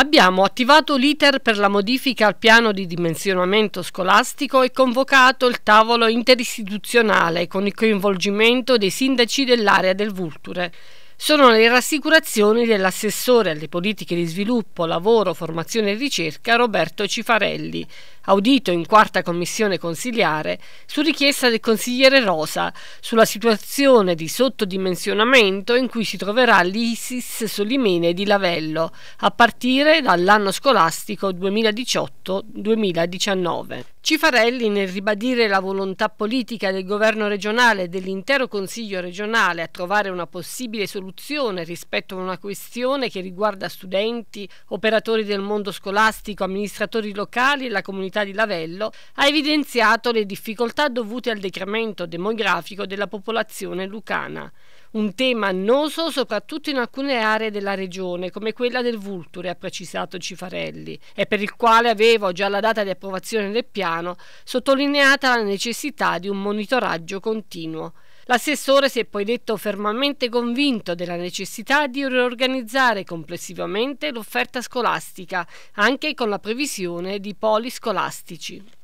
Abbiamo attivato l'iter per la modifica al piano di dimensionamento scolastico e convocato il tavolo interistituzionale con il coinvolgimento dei sindaci dell'area del Vulture sono le rassicurazioni dell'assessore alle politiche di sviluppo, lavoro, formazione e ricerca Roberto Cifarelli, audito in quarta commissione consiliare su richiesta del consigliere Rosa sulla situazione di sottodimensionamento in cui si troverà l'ISIS Solimene di Lavello a partire dall'anno scolastico 2018-2019. Cifarelli, nel ribadire la volontà politica del governo regionale e dell'intero consiglio regionale a trovare una possibile soluzione soluzione rispetto a una questione che riguarda studenti, operatori del mondo scolastico, amministratori locali e la comunità di Lavello, ha evidenziato le difficoltà dovute al decremento demografico della popolazione lucana un tema annoso soprattutto in alcune aree della regione, come quella del Vulture, ha precisato Cifarelli, e per il quale avevo già alla data di approvazione del piano sottolineata la necessità di un monitoraggio continuo. L'assessore si è poi detto fermamente convinto della necessità di riorganizzare complessivamente l'offerta scolastica, anche con la previsione di poli scolastici.